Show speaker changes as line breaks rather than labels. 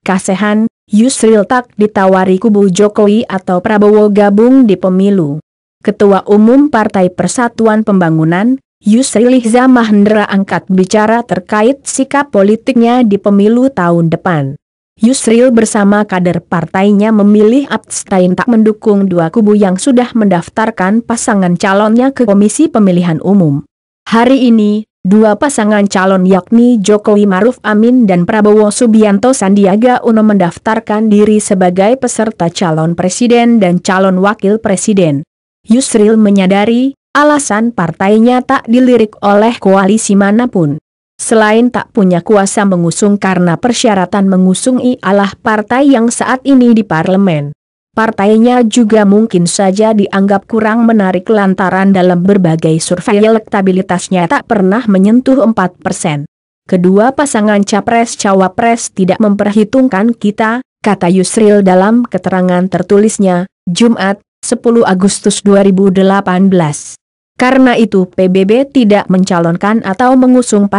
Kasehan, Yusril tak ditawari kubu Jokowi atau Prabowo gabung di pemilu. Ketua Umum Partai Persatuan Pembangunan, Yusril Ihza Mahendra angkat bicara terkait sikap politiknya di pemilu tahun depan. Yusril bersama kader partainya memilih abstain tak mendukung dua kubu yang sudah mendaftarkan pasangan calonnya ke Komisi Pemilihan Umum. Hari ini, Dua pasangan calon yakni Jokowi Maruf Amin dan Prabowo Subianto Sandiaga Uno mendaftarkan diri sebagai peserta calon presiden dan calon wakil presiden. Yusril menyadari, alasan partainya tak dilirik oleh koalisi manapun. Selain tak punya kuasa mengusung karena persyaratan mengusung ialah partai yang saat ini di parlemen. Partainya juga mungkin saja dianggap kurang menarik lantaran dalam berbagai survei elektabilitasnya tak pernah menyentuh 4 persen. Kedua pasangan capres-cawapres tidak memperhitungkan kita, kata Yusril dalam keterangan tertulisnya, Jumat, 10 Agustus 2018. Karena itu PBB tidak mencalonkan atau mengusung pasangan.